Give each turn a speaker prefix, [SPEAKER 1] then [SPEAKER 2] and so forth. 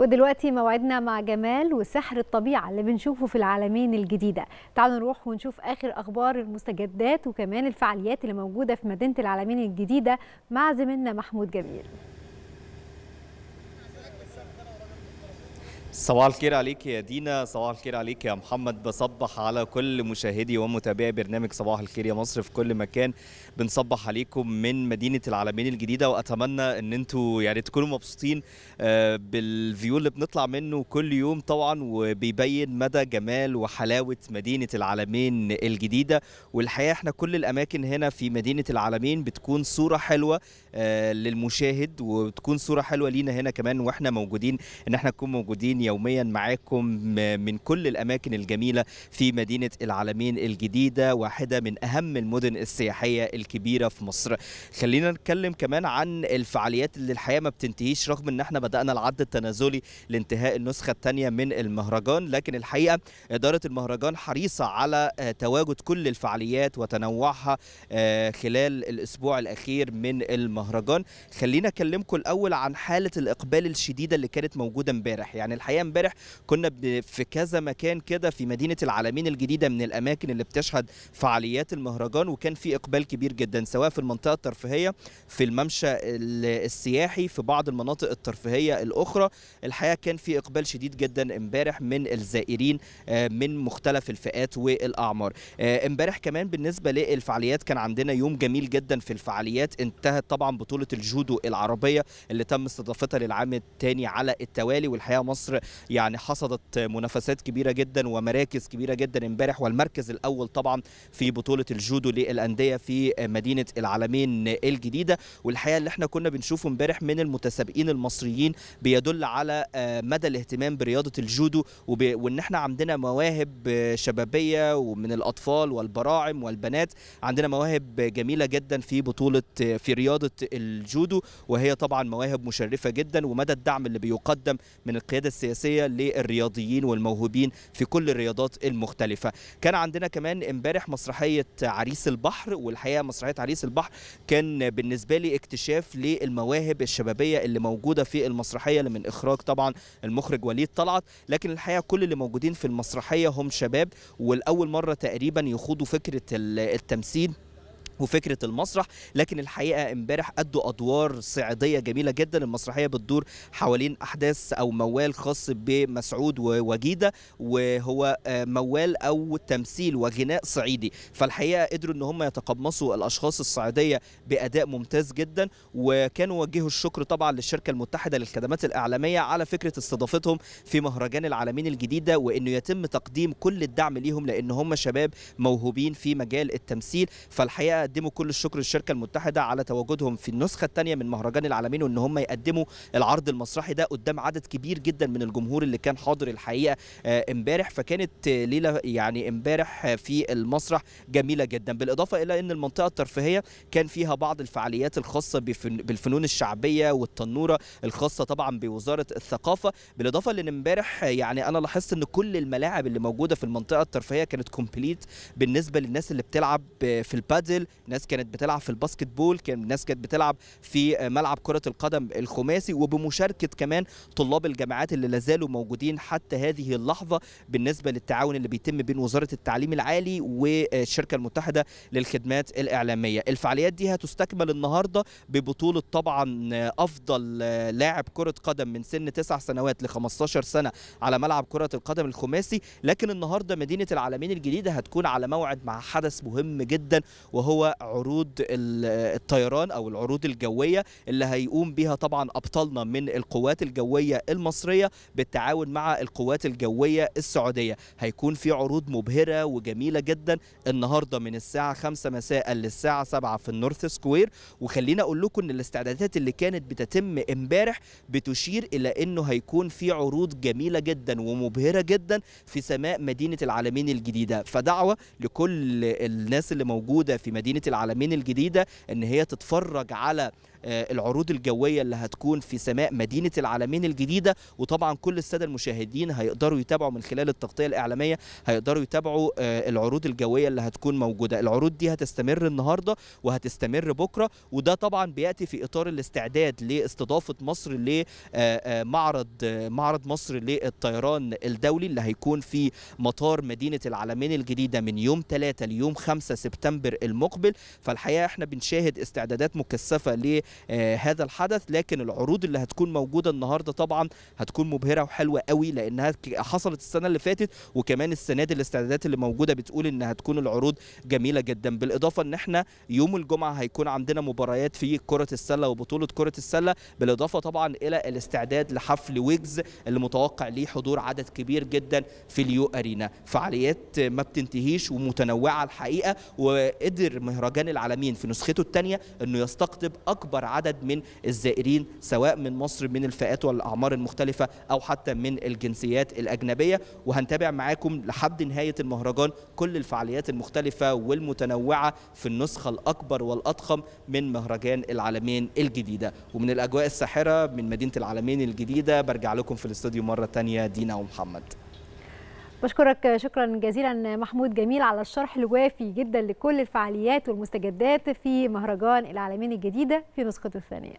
[SPEAKER 1] ودلوقتي موعدنا مع جمال وسحر الطبيعة اللي بنشوفه في العالمين الجديدة تعالوا نروح ونشوف آخر أخبار المستجدات وكمان الفعاليات اللي موجودة في مدينة العالمين الجديدة مع زميلنا محمود جميل صباح الخير عليك يا دينا صباح الخير عليك يا محمد بصبح على كل مشاهدي ومتابعي برنامج صباح الخير يا مصر في كل مكان بنصبح عليكم من مدينه العالمين الجديده واتمنى ان انتم يعني تكونوا مبسوطين آه، بالفيو اللي بنطلع منه كل يوم طبعا وبيبين مدى جمال وحلاوه مدينه العالمين الجديده والحقيقه احنا كل الاماكن هنا في مدينه العالمين بتكون صوره حلوه آه، للمشاهد وتكون صوره حلوه لينا هنا كمان واحنا موجودين ان احنا نكون موجودين يوميا معاكم من كل الأماكن الجميلة في مدينة العالمين الجديدة واحدة من أهم المدن السياحية الكبيرة في مصر خلينا نتكلم كمان عن الفعاليات اللي الحقيقة ما بتنتهيش رغم أن احنا بدأنا العد التنازلي لانتهاء النسخة الثانية من المهرجان لكن الحقيقة إدارة المهرجان حريصة على آه، تواجد كل الفعاليات وتنوعها آه، خلال الأسبوع الأخير من المهرجان خلينا أكلمكم الأول عن حالة الإقبال الشديدة اللي كانت موجودة امبارح يعني الحقيقة الحقيقه امبارح كنا في كذا مكان كده في مدينه العالمين الجديده من الاماكن اللي بتشهد فعاليات المهرجان وكان في اقبال كبير جدا سواء في المنطقه الترفيهيه في الممشى السياحي في بعض المناطق الترفيهيه الاخرى الحقيقه كان في اقبال شديد جدا امبارح من الزائرين آه، من مختلف الفئات والاعمار آه، امبارح كمان بالنسبه للفعاليات كان عندنا يوم جميل جدا في الفعاليات انتهت طبعا بطوله الجودو العربيه اللي تم استضافتها للعام الثاني على التوالي والحقيقه مصر يعني حصدت منافسات كبيره جدا ومراكز كبيره جدا امبارح والمركز الاول طبعا في بطوله الجودو للانديه في مدينه العالمين الجديده والحقيقه اللي احنا كنا بنشوفه امبارح من المتسابقين المصريين بيدل على آه، مدى الاهتمام برياضه الجودو وان احنا عندنا مواهب آه، شبابيه ومن الاطفال والبراعم والبنات عندنا مواهب جميله جدا في بطوله آه، في رياضه الجودو وهي طبعا مواهب مشرفه جدا ومدى الدعم اللي بيقدم من القياده السياسيه السياسيه للرياضيين والموهوبين في كل الرياضات المختلفه كان عندنا كمان امبارح مسرحيه عريس البحر والحقيقه مسرحيه عريس البحر كان بالنسبه لي اكتشاف للمواهب الشبابيه اللي موجوده في المسرحيه من اخراج طبعا المخرج وليد طلعت لكن الحقيقه كل اللي موجودين في المسرحيه هم شباب والاول مره تقريبا يخوضوا فكره التمثيل وفكره المسرح لكن الحقيقه امبارح ادوا ادوار صعيديه جميله جدا المسرحيه بتدور حوالين احداث او موال خاص بمسعود ووجيده وهو آه، موال او تمثيل وغناء صعيدي فالحقيقه قدروا ان هم يتقمصوا الاشخاص الصعيديه باداء ممتاز جدا وكانوا وجهوا الشكر طبعا للشركه المتحده للخدمات الاعلاميه على فكره استضافتهم في مهرجان العالمين الجديده وانه يتم تقديم كل الدعم ليهم لان هم شباب موهوبين في مجال التمثيل فالحقيقه يقدموا كل الشكر للشركه المتحده على تواجدهم في النسخه الثانيه من مهرجان العالمين وان هم يقدموا العرض المسرحي ده قدام عدد كبير جدا من الجمهور اللي كان حاضر الحقيقه آه، امبارح فكانت ليله يعني امبارح في المسرح جميله جدا بالاضافه الى ان المنطقه الترفيهيه كان فيها بعض الفعاليات الخاصه بالفنون الشعبيه والتنوره الخاصه طبعا بوزاره الثقافه بالاضافه لان امبارح يعني انا لاحظت ان كل الملاعب اللي موجوده في المنطقه الترفيهيه كانت كومبليت بالنسبه للناس اللي بتلعب في البادل ناس كانت بتلعب في الباسكت بول كان ناس كانت بتلعب في ملعب كرة القدم الخماسي وبمشاركة كمان طلاب الجامعات اللي لازالوا موجودين حتى هذه اللحظة بالنسبة للتعاون اللي بيتم بين وزارة التعليم العالي والشركة المتحدة للخدمات الإعلامية الفعاليات دي هتستكمل النهاردة ببطولة طبعا أفضل لاعب كرة قدم من سن 9 سنوات ل 15 سنة على ملعب كرة القدم الخماسي لكن النهاردة مدينة العالمين الجديدة هتكون على موعد مع حدث مهم جدا وهو عروض الطيران او العروض الجويه اللي هيقوم بها طبعا ابطالنا من القوات الجويه المصريه بالتعاون مع القوات الجويه السعوديه هيكون في عروض مبهره وجميله جدا النهارده من الساعه 5 مساء للساعه 7 في النورث سكوير وخلينا اقول لكم ان الاستعدادات اللي كانت بتتم امبارح بتشير الى انه هيكون في عروض جميله جدا ومبهره جدا في سماء مدينه العالمين الجديده فدعوه لكل الناس اللي موجوده في مدينه جنية العالمين الجديدة ان هي تتفرج على آه، العروض الجوية اللي هتكون في سماء مدينة العالمين الجديدة وطبعا كل السادة المشاهدين هيقدروا يتابعوا من خلال التغطية الإعلامية هيقدروا يتابعوا آه، العروض الجوية اللي هتكون موجودة العروض دي هتستمر النهاردة وهتستمر بكرة وده طبعا بيأتي في إطار الاستعداد لاستضافة مصر لمعرض آه، معرض مصر للطيران الدولي اللي هيكون في مطار مدينة العالمين الجديدة من يوم 3 ليوم 5 سبتمبر المقبل مقابل فالحقيقه احنا بنشاهد استعدادات مكثفه لهذا آه، الحدث لكن العروض اللي هتكون موجوده النهارده طبعا هتكون مبهره وحلوه قوي لانها حصلت السنه اللي فاتت وكمان السنه دي الاستعدادات اللي موجوده بتقول ان هتكون العروض جميله جدا بالاضافه ان احنا يوم الجمعه هيكون عندنا مباريات في كره السله وبطوله كره السله بالاضافه طبعا الى الاستعداد لحفل ويجز اللي متوقع ليه حضور عدد كبير جدا في اليو ارينا فعاليات ما بتنتهيش ومتنوعه الحقيقه وقدر مهرجان العالمين في نسخته الثانيه انه يستقطب اكبر عدد من الزائرين سواء من مصر من الفئات والاعمار المختلفه او حتى من الجنسيات الاجنبيه وهنتابع معاكم لحد نهايه المهرجان كل الفعاليات المختلفه والمتنوعه في النسخه الاكبر والاضخم من مهرجان العالمين الجديده ومن الاجواء الساحره من مدينه العالمين الجديده برجع لكم في الاستوديو مره ثانيه دينا ومحمد بشكرك شكرا جزيلا محمود جميل على الشرح الوافي جدا لكل الفعاليات والمستجدات في مهرجان العالمين الجديدة في نسخته الثانية